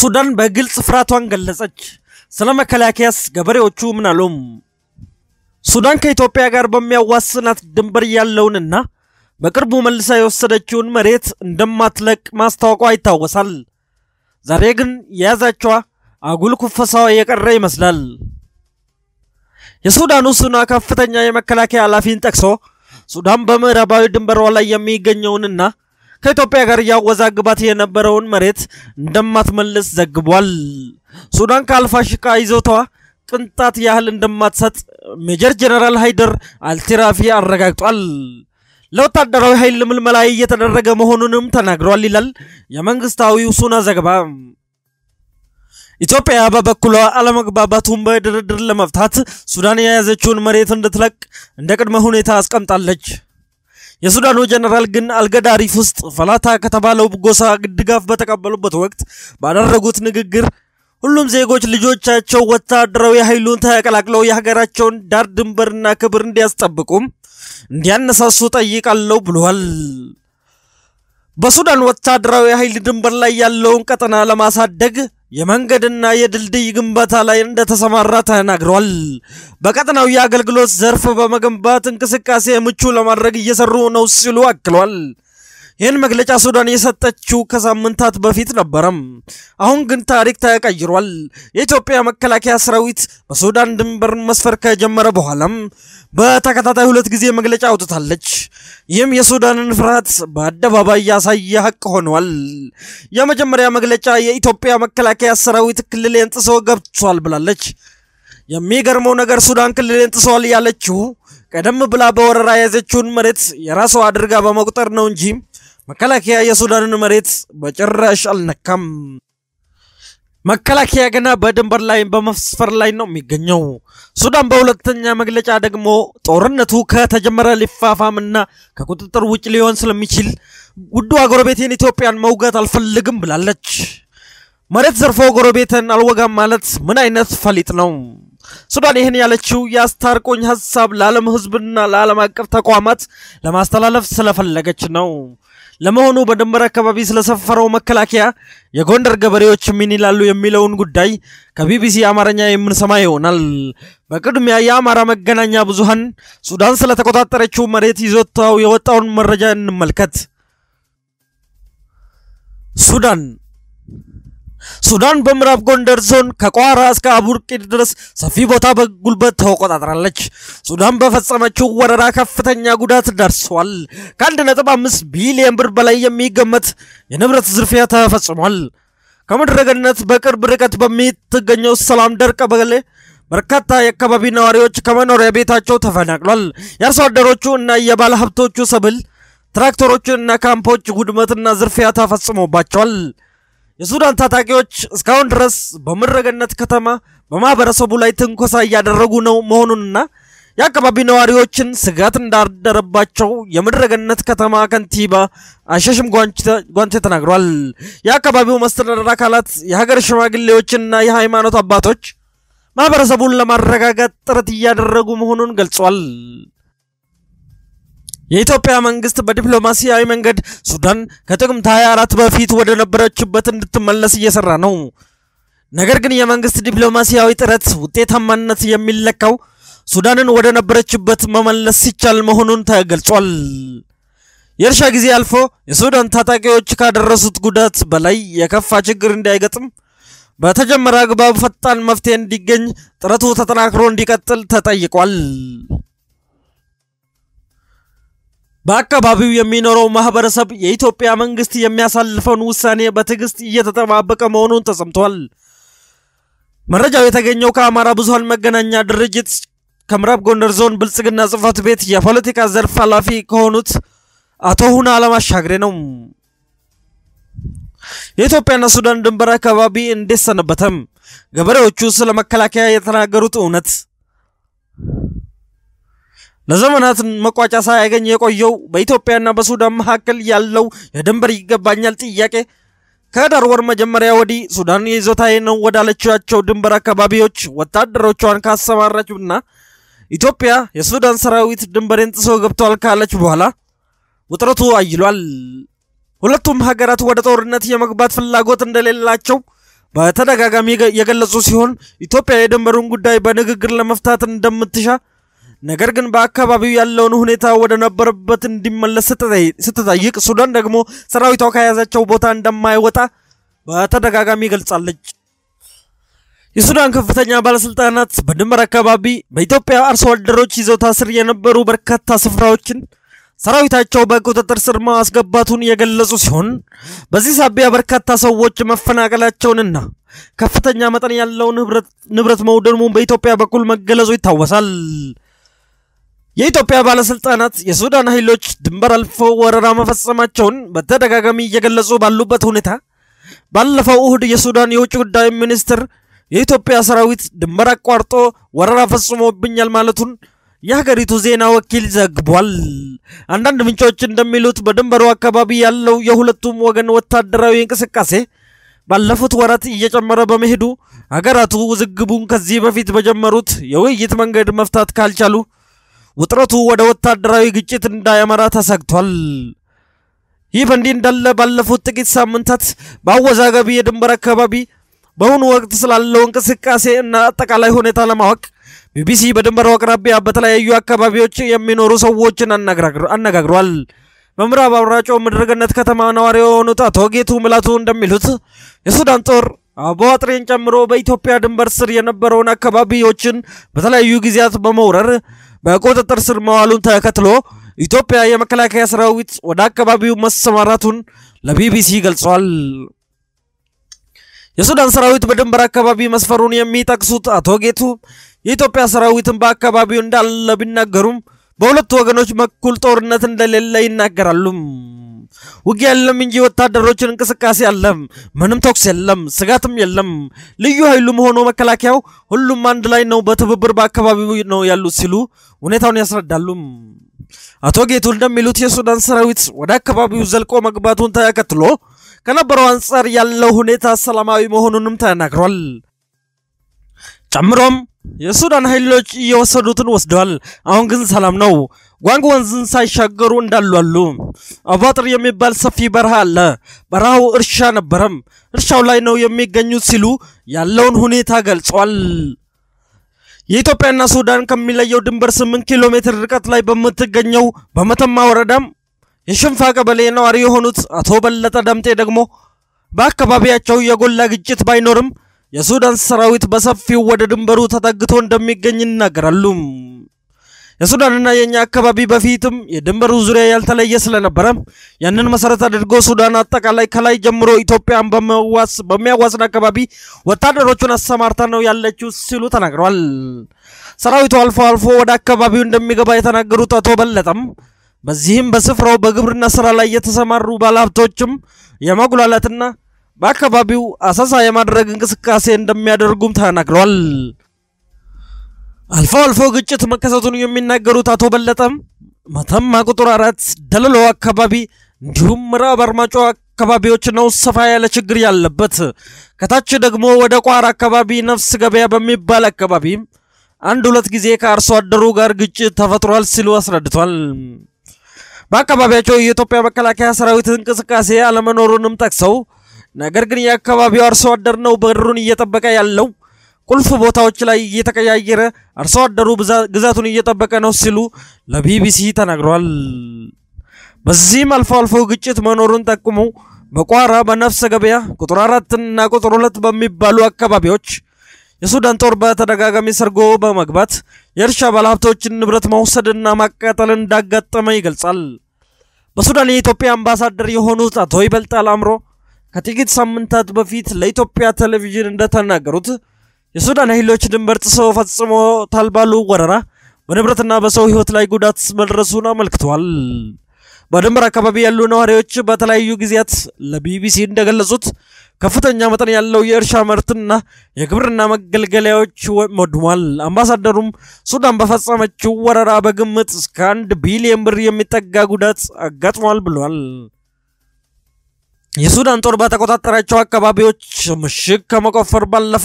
ሱዳን በግልጽ ፍርሃቷን ገለጸች። ስለ መከላከያስ ገበሬዎቹ ምን አሉም? ሱዳን ከኢትዮጵያ ጋር በሚያዋስናት ድንበር ያለውንና በቅርቡ መልሳ የወሰደችውን መሬት እንደማትለቅ ማስታወቋ ይታወሳል። ዛሬ ግን የያዛቸዋ አጉል ኩፈሳዋ የቀረ ይመስላል። የሱዳኑ ሱና ከፍተኛ የመከላከያ ኃላፊን ጠቅሶ ሱዳን በምዕራባዊ ድንበሯ ላይ የሚገኘውንና ከኢትዮጵያ ጋር እያወዛግባት የነበረውን መሬት እንደማትመልስ ዘግቧል። ሱዳን ከአልፋሽቃ ይዞቷ ቅንጣት ያህል እንደማትሰጥ ሜጀር ጀነራል ሃይደር አልቲራፊ አረጋግጧል። ለወታደራዊ ኃይል ምልመላ እየተደረገ መሆኑንም ተናግሯል ይላል የመንግስታዊው ሱና ዘገባ። ኢትዮጵያ በበኩሏ አለመግባባቱን በድርድር ለመፍታት ሱዳን የያዘችውን መሬት እንድትለቅ እንደ ቅድመ ሁኔታ አስቀምጣለች። የሱዳኑ ጀነራል ግን አልገዳሪፍ ውስጥ ፈላታ ከተባለው ጎሳ ድጋፍ በተቀበሉበት ወቅት ባደረጉት ንግግር ሁሉም ዜጎች ልጆቻቸው ወታደራዊ ኃይሉን ተቀላቅለው የሀገራቸውን ዳር ድንበርና ክብር እንዲያስጠብቁም እንዲያነሳሱ ጠይቃለሁ ብሏል። በሱዳን ወታደራዊ ኃይል ድንበር ላይ ያለውን ቀጠና ለማሳደግ የመንገድና የድልድይ ግንባታ ላይ እንደተሰማራ ተናግሯል። በቀጠናው የአገልግሎት ዘርፍ በመገንባት እንቅስቃሴ ምቹ ለማድረግ እየሰሩ ነው ሲሉ አክሏል። ይህን መግለጫ ሱዳን የሰጠችው ከሳምንታት በፊት ነበረም። አሁን ግን ታሪክ ተቀይሯል። የኢትዮጵያ መከላከያ ሰራዊት በሱዳን ድንበር መስፈር ከጀመረ በኋላም በተከታታይ ሁለት ጊዜ መግለጫ አውጥታለች። ይህም የሱዳንን ፍርሃት በአደባባይ ያሳየ ሀቅ ሆኗል። የመጀመሪያ መግለጫ የኢትዮጵያ መከላከያ ሰራዊት ክልሌን ጥሶ ገብቷል ብላለች። የሚገርመው ነገር ሱዳን ክልሌን ጥሷል ያለችው ቀደም ብላ በወረራ የያዘችውን መሬት የራሷ አድርጋ በመቁጠር ነው እንጂ መከላከያ የሱዳንን መሬት በጭራሽ አልነካም። መከላከያ ገና በድንበር ላይ በመስፈር ላይ ነው የሚገኘው። ሱዳን በሁለተኛ መግለጫ ደግሞ ጦርነቱ ከተጀመረ ሊፋፋምና ከቁጥጥር ውጭ ሊሆን ስለሚችል ውዱ ጎረቤቴን ኢትዮጵያን መውጋት አልፈልግም ብላለች። መሬት ዘርፎ ጎረቤትን አልወጋም ማለት ምን አይነት ፈሊጥ ነው? ሱዳን ይህን ያለችው የአስታርቆኝ ሀሳብ ለዓለም ሕዝብና ለዓለም አቀፍ ተቋማት ለማስተላለፍ ስለፈለገች ነው። ለመሆኑ በድንበር አካባቢ ስለሰፈረው መከላከያ የጎንደር ገበሬዎች ምን ይላሉ የሚለውን ጉዳይ ከቢቢሲ አማርኛ የምንሰማ ይሆናል። በቅድሚያ የአማራ መገናኛ ብዙሃን ሱዳን ስለተቆጣጠረችው መሬት ይዞታው የወጣውን መረጃ እንመልከት። ሱዳን ሱዳን በምዕራብ ጎንደር ዞን ከቋራ እስከ አቡርቂድ ድረስ ሰፊ ቦታ በጉልበት ተቆጣጥራለች። ሱዳን በፈጸመችው ወረራ ከፍተኛ ጉዳት ደርሷል። ከአንድ ነጥብ አምስት ቢሊየን ብር በላይ የሚገመት የንብረት ዝርፊያ ተፈጽሟል። ከምድረ በቅርብ ርቀት በምትገኘው ሰላም ደር ቀበሌ በርካታ የአካባቢ ነዋሪዎች ከመኖሪያ ቤታቸው ተፈናቅሏል። የአርሶ አደሮቹ እና የባለ ሀብቶቹ ሰብል፣ ትራክተሮቹ እና ካምፖች ውድመትና ዝርፊያ ተፈጽሞባቸዋል። የሱዳን ታጣቂዎች እስካሁን ድረስ በምድረገነት ከተማ በማህበረሰቡ ላይ ትንኮሳ እያደረጉ ነው መሆኑንና የአካባቢ ነዋሪዎችን ስጋት እንዳደረባቸው የምድረገነት ከተማ ከንቲባ አሸሽም ጓንቴ ተናግሯል። የአካባቢው መስተዳደር አካላት፣ የሀገር ሽማግሌዎችና የሃይማኖት አባቶች ማህበረሰቡን ለማረጋጋት ጥረት እያደረጉ መሆኑን ገልጿል። የኢትዮጵያ መንግስት በዲፕሎማሲያዊ መንገድ ሱዳን ከጥቅምት 24 በፊት ወደ ነበረችበት እንድትመለስ እየሰራ ነው። ነገር ግን የመንግስት ዲፕሎማሲያዊ ጥረት ውጤታማነት የሚለካው ሱዳንን ወደ ነበረችበት መመለስ ሲቻል መሆኑን ተገልጿል። የእርሻ ጊዜ አልፎ የሱዳን ታጣቂዎች ካደረሱት ጉዳት በላይ የከፋ ችግር እንዳይገጥም በተጀመረ አግባብ ፈጣን መፍትሄ እንዲገኝ ጥረቱ ተጠናክሮ እንዲቀጥል ተጠይቋል። በአካባቢው የሚኖረው ማህበረሰብ የኢትዮጵያ መንግስት የሚያሳልፈውን ውሳኔ በትዕግስት እየተጠባበቀ መሆኑን ተሰምቷል። መረጃው የተገኘው ከአማራ ብዙሃን መገናኛ ድርጅት ከምዕራብ ጎንደር ዞን ብልጽግና ጽህፈት ቤት የፖለቲካ ዘርፍ ኃላፊ ከሆኑት አቶ ሁና አለማሻግሬ ነው። የኢትዮጵያና ሱዳን ድንበር አካባቢ እንዴት ሰነበተም? ገበሬዎቹ ስለ መከላከያ የተናገሩት እውነት ለዘመናት መቋጫ ሳያገኝ የቆየው በኢትዮጵያና በሱዳን መካከል ያለው የድንበር ይገባኛል ጥያቄ ከዳር ወር መጀመሪያ ወዲህ ሱዳን የይዞታዬ ነው ወዳለቻቸው ድንበር አካባቢዎች ወታደሮቿን ካሰማራችና ኢትዮጵያ የሱዳን ሰራዊት ድንበሬን ጥሶ ገብቷል ካለች በኋላ ውጥረቱ አይሏል። ሁለቱም ሀገራት ወደ ጦርነት የመግባት ፍላጎት እንደሌላቸው በተደጋጋሚ የገለጹ ሲሆን ኢትዮጵያ የድንበሩን ጉዳይ በንግግር ለመፍታት እንደምትሻ ነገር ግን በአካባቢው ያለውን ሁኔታ ወደ ነበረበት እንዲመለስ ስትጠይቅ ሱዳን ደግሞ ሰራዊቷ ከያዛቸው ቦታ እንደማይወጣ በተደጋጋሚ ገልጻለች። የሱዳን ከፍተኛ ባለስልጣናት በድንበር አካባቢ በኢትዮጵያ አርሶ አደሮች ይዞታ ስር የነበሩ በርካታ ስፍራዎችን ሰራዊታቸው በቁጥጥር ስር ማስገባቱን የገለጹ ሲሆን በዚህ ሳቢያ በርካታ ሰዎች መፈናቀላቸውንና ከፍተኛ መጠን ያለው ንብረት መውደሙን በኢትዮጵያ በኩል መገለጹ ይታወሳል። የኢትዮጵያ ባለስልጣናት የሱዳን ኃይሎች ድንበር አልፈው ወረራ መፈጸማቸውን በተደጋጋሚ እየገለጹ ባሉበት ሁኔታ ባለፈው እሁድ የሱዳን የውጭ ጉዳይ ሚኒስትር የኢትዮጵያ ሰራዊት ድንበር አቋርጦ ወረራ ፈጽሞብኛል ማለቱን የሀገሪቱ ዜና ወኪል ዘግቧል። አንዳንድ ምንጮች እንደሚሉት በድንበሩ አካባቢ ያለው የሁለቱም ወገን ወታደራዊ እንቅስቃሴ ባለፉት ወራት እየጨመረ በመሄዱ ሀገራቱ ውዝግቡን ከዚህ በፊት በጀመሩት የውይይት መንገድ መፍታት ካልቻሉ ውጥረቱ ወደ ወታደራዊ ግጭት እንዳያመራ ተሰግቷል። ይህ በእንዲህ እንዳለ ባለፉት ጥቂት ሳምንታት በአወዛጋቢ የድንበር አካባቢ በአሁኑ ወቅት ስላለው እንቅስቃሴ እና አጠቃላይ ሁኔታ ለማወቅ ቢቢሲ በድንበሩ አቅራቢያ በተለያዩ አካባቢዎች የሚኖሩ ሰዎችን አነጋግሯል። በምዕራብ አብራጮ ምድረገነት ከተማ ነዋሪ የሆኑት አቶ ጌቱ ምላቱ እንደሚሉት የሱዳን ጦር አቧጥሬን ጨምሮ በኢትዮጵያ ድንበር ስር የነበረውን አካባቢዎችን በተለያዩ ጊዜያት በመውረር በቁጥጥር ስር መዋሉን ተከትሎ ኢትዮጵያ የመከላከያ ሰራዊት ወደ አካባቢው መሰማራቱን ለቢቢሲ ገልጿል። የሱዳን ሰራዊት በድንበር አካባቢ መስፈሩን የሚጠቅሱት አቶ ጌቱ የኢትዮጵያ ሰራዊትን በአካባቢው እንዳለ ቢናገሩም በሁለቱ ወገኖች በኩል ጦርነት እንደሌለ ይናገራሉ። ውጊያ የለም እንጂ ወታደሮችን እንቅስቃሴ አለም። ምንም ተኩስ የለም፣ ስጋትም የለም። ልዩ ኃይሉም ሆኖ መከላከያው ሁሉም አንድ ላይ ነው፣ በትብብር በአካባቢው ነው ያሉት ሲሉ ሁኔታውን ያስረዳሉ። አቶ ጌቱ እንደሚሉት የሱዳን ሰራዊት ወደ አካባቢው ዘልቆ መግባቱን ተከትሎ ከነበረው አንጻር ያለው ሁኔታ ሰላማዊ መሆኑንም ተናግሯል። ጨምሮም የሱዳን ኃይሎች እየወሰዱትን ወስደዋል። አሁን ግን ሰላም ነው። ጓንግ ወንዝን ሳይሻገሩ እንዳሉ አሉ። አባጥር የሚባል ሰፊ በረሃ አለ። በረሃው እርሻ ነበረም። እርሻው ላይ ነው የሚገኙት ሲሉ ያለውን ሁኔታ ገልጿል። የኢትዮጵያና ሱዳን ከሚለየው ድንበር 8 ኪሎ ሜትር ርቀት ላይ በምትገኘው በመተማ ወረዳም የሽንፋ ቀበሌ ነዋሪ የሆኑት አቶ በለጠ ደምጤ ደግሞ በአካባቢያቸው የጎላ ግጭት ባይኖርም የሱዳን ሰራዊት በሰፊው ወደ ድንበሩ ተጠግቶ እንደሚገኝ ይናገራሉ። የሱዳንና የኛ አካባቢ በፊትም የድንበሩ ዙሪያ ያልተለየ ስለነበረ ያንን መሰረት አድርጎ ሱዳን አጠቃላይ ከላይ ጀምሮ ኢትዮጵያን በሚያዋስን አካባቢ ወታደሮቹን አሰማርታ ነው ያለችው ሲሉ ተናግረዋል። ሰራዊቱ አልፎ አልፎ ወደ አካባቢው እንደሚገባ የተናገሩት አቶ በለጠም በዚህም በስፍራው በግብርና ስራ ላይ የተሰማሩ ባለሀብቶችም የመጉላላትና በአካባቢው አሰሳ የማድረግ እንቅስቃሴ እንደሚያደርጉም ተናግረዋል። አልፎ አልፎ ግጭት መከሰቱን የሚናገሩት አቶ በለጠም መተማ ቁጥር አራት ደለሎ አካባቢ እንዲሁም ምዕራብ አርማጮ አካባቢዎች ነው ሰፋ ያለ ችግር ያለበት። ከታች ደግሞ ወደ ቋራ አካባቢ ነፍስ ገበያ በሚባል አካባቢ አንድ ሁለት ጊዜ ከአርሶ አደሩ ጋር ግጭት ተፈጥሯል ሲሉ አስረድቷል። በአካባቢያቸው የኢትዮጵያ መከላከያ ሰራዊት እንቅስቃሴ አለመኖሩንም ጠቅሰው ነገር ግን የአካባቢው አርሶ አደር ነው በሩን እየጠበቀ ያለው ቁልፍ ቦታዎች ላይ እየተቀያየረ አርሶ አደሩ ግዛቱን እየጠበቀ ነው ሲሉ ለቢቢሲ ተናግረዋል። በዚህም አልፎ አልፎ ግጭት መኖሩን ጠቁመው በቋራ፣ በነፍሰ ገበያ ቁጥር አራት እና ቁጥር ሁለት በሚባሉ አካባቢዎች የሱዳን ጦር በተደጋጋሚ ሰርጎ በመግባት የእርሻ ባለሀብቶችን ንብረት መውሰድና ማቃጠል እንዳጋጠመ ይገልጻል። በሱዳን የኢትዮጵያ አምባሳደር የሆኑት አቶ ይበልጣል አምሮ ከጥቂት ሳምንታት በፊት ለኢትዮጵያ ቴሌቪዥን እንደተናገሩት የሱዳን ኃይሎች ድንበር ጥሰው ፈጽሞታል ባሉ ወረራ በንብረትና በሰው ሕይወት ላይ ጉዳት መድረሱን አመልክተዋል። በድንበር አካባቢ ያሉ ነዋሪዎች በተለያዩ ጊዜያት ለቢቢሲ እንደገለጹት ከፍተኛ መጠን ያለው የእርሻ ምርትና የግብርና መገልገያዎች ወድሟል። አምባሳደሩም ሱዳን በፈጸመችው ወረራ በግምት እስከ አንድ ቢሊየን ብር የሚጠጋ ጉዳት አጋጥሟል ብሏል። የሱዳን ጦር በተቆጣጠራቸው አካባቢዎች ምሽግ ከመቆፈር ባለፈ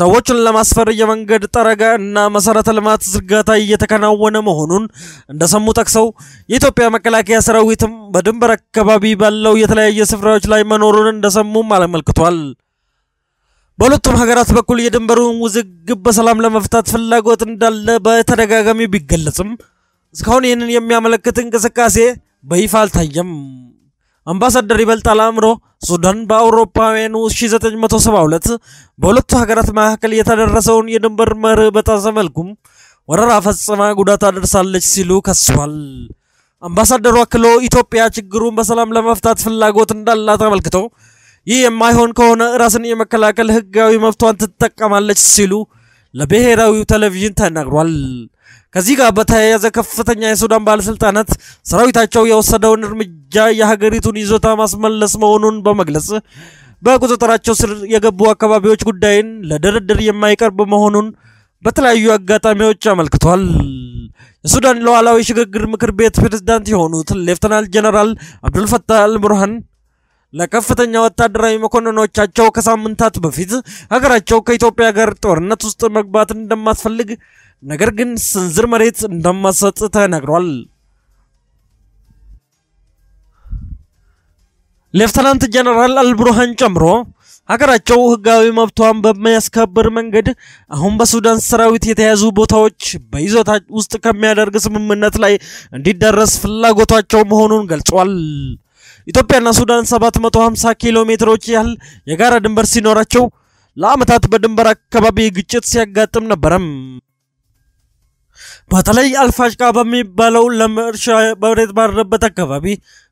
ሰዎችን ለማስፈር የመንገድ ጠረጋ እና መሰረተ ልማት ዝርጋታ እየተከናወነ መሆኑን እንደሰሙ ጠቅሰው የኢትዮጵያ መከላከያ ሰራዊትም በድንበር አካባቢ ባለው የተለያየ ስፍራዎች ላይ መኖሩን እንደሰሙም አመልክቷል። በሁለቱም ሀገራት በኩል የድንበሩን ውዝግብ በሰላም ለመፍታት ፍላጎት እንዳለ በተደጋጋሚ ቢገለጽም እስካሁን ይህንን የሚያመለክት እንቅስቃሴ በይፋ አልታየም። አምባሳደር ይበልጣል አእምሮ ሱዳን በአውሮፓውያኑ 1972 በሁለቱ ሀገራት መካከል የተደረሰውን የድንበር መርህ በጣሰ መልኩም ወረራ ፈጽማ ጉዳት አደርሳለች ሲሉ ከሷል። አምባሳደሩ አክሎ ኢትዮጵያ ችግሩን በሰላም ለመፍታት ፍላጎት እንዳላት አመልክተው ይህ የማይሆን ከሆነ ራስን የመከላከል ህጋዊ መብቷን ትጠቀማለች ሲሉ ለብሔራዊው ቴሌቪዥን ተናግሯል። ከዚህ ጋር በተያያዘ ከፍተኛ የሱዳን ባለስልጣናት ሰራዊታቸው የወሰደውን እርምጃ የሀገሪቱን ይዞታ ማስመለስ መሆኑን በመግለጽ በቁጥጥራቸው ስር የገቡ አካባቢዎች ጉዳይን ለድርድር የማይቀርብ መሆኑን በተለያዩ አጋጣሚዎች አመልክቷል። የሱዳን ሉዓላዊ ሽግግር ምክር ቤት ፕሬዝዳንት የሆኑት ሌፍተናል ጀነራል አብዱልፈታህ አልቡርሃን ለከፍተኛ ወታደራዊ መኮንኖቻቸው ከሳምንታት በፊት ሀገራቸው ከኢትዮጵያ ጋር ጦርነት ውስጥ መግባት እንደማትፈልግ ነገር ግን ስንዝር መሬት እንደማትሰጥ ተነግሯል። ሌፍተናንት ጀነራል አልቡርሃን ጨምሮ ሀገራቸው ህጋዊ መብቷን በሚያስከብር መንገድ አሁን በሱዳን ሰራዊት የተያዙ ቦታዎች በይዞታ ውስጥ ከሚያደርግ ስምምነት ላይ እንዲደረስ ፍላጎታቸው መሆኑን ገልጿል። ኢትዮጵያና ሱዳን 750 ኪሎ ሜትሮች ያህል የጋራ ድንበር ሲኖራቸው ለዓመታት በድንበር አካባቢ ግጭት ሲያጋጥም ነበረም። በተለይ አልፋሽቃ በሚባለው ለም እርሻ መሬት ባረበት አካባቢ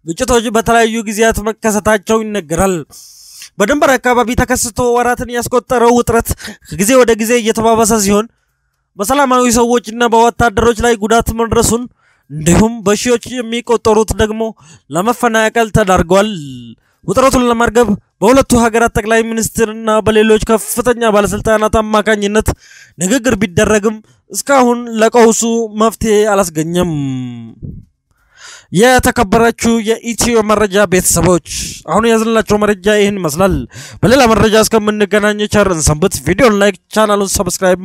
ግጭቶች በተለያዩ ጊዜያት መከሰታቸው ይነገራል። በድንበር አካባቢ ተከስቶ ወራትን ያስቆጠረው ውጥረት ከጊዜ ወደ ጊዜ እየተባባሰ ሲሆን በሰላማዊ ሰዎችና በወታደሮች ላይ ጉዳት መድረሱን እንዲሁም በሺዎች የሚቆጠሩት ደግሞ ለመፈናቀል ተዳርጓል። ውጥረቱን ለማርገብ በሁለቱ ሀገራት ጠቅላይ ሚኒስትርና በሌሎች ከፍተኛ ባለስልጣናት አማካኝነት ንግግር ቢደረግም እስካሁን ለቀውሱ መፍትሄ አላስገኘም። የተከበራችሁ የኢትዮ መረጃ ቤተሰቦች አሁን ያዝንላቸው መረጃ ይህን ይመስላል። በሌላ መረጃ እስከምንገናኝ ቸርን ሰንብት። ቪዲዮን ላይክ፣ ቻናሉን ሰብስክራይብ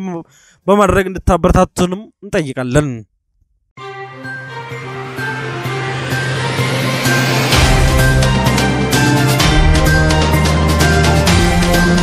በማድረግ እንድታበረታቱንም እንጠይቃለን።